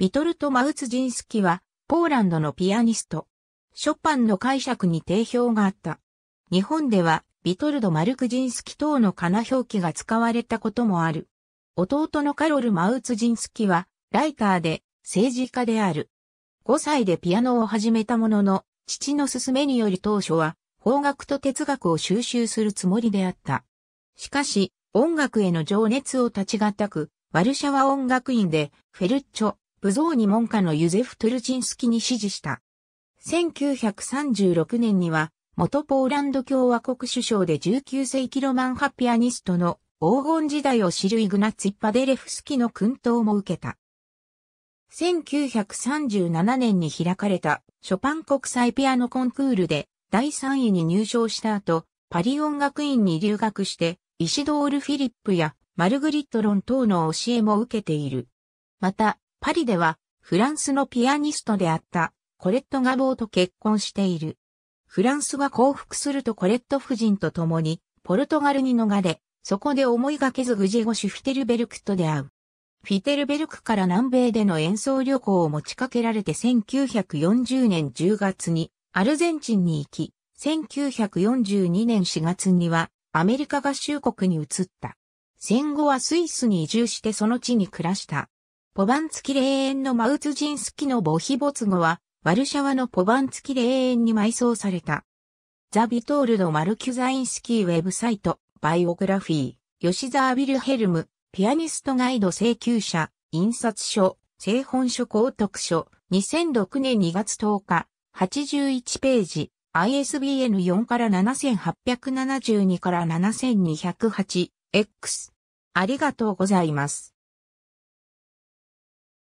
ビトルト・マウツジンスキは、ポーランドのピアニスト。ショパンの解釈に定評があった。日本では、ビトルド・マルクジンスキ等のか表記が使われたこともある。弟のカロル・マウツジンスキは、ライターで、政治家である。5歳でピアノを始めたものの、父の勧めにより当初は、法学と哲学を収集するつもりであった。しかし、音楽への情熱を立ちがたく、ワルシャワ音楽院で、フェルッチョ、ブゾーニ門下のユゼフ・トゥルチンスキに指示した。1936年には、元ポーランド共和国首相で19世紀ロマンッピアニストの黄金時代を知るイグナツィ・パデレフスキの訓導も受けた。1937年に開かれたショパン国際ピアノコンクールで第3位に入賞した後、パリ音楽院に留学して、イシドール・フィリップやマルグリット・ロン等の教えも受けている。また、パリでは、フランスのピアニストであった、コレット・ガボーと結婚している。フランスは降伏するとコレット夫人と共に、ポルトガルに逃れ、そこで思いがけずグジゴシュ・フィテルベルクと出会う。フィテルベルクから南米での演奏旅行を持ちかけられて1940年10月にアルゼンチンに行き、1942年4月にはアメリカ合衆国に移った。戦後はスイスに移住してその地に暮らした。ポバンツキ霊園のマウツジンスキの母ヒ没後語は、ワルシャワのポバンツキ霊園に埋葬された。ザ・ビトールのマルキュザインスキーウェブサイト、バイオグラフィー、吉沢ビルヘルム、ピアニストガイド請求者、印刷書、製本書公読書、2006年2月10日、81ページ、ISBN4 から7872から 7208X。ありがとうございます。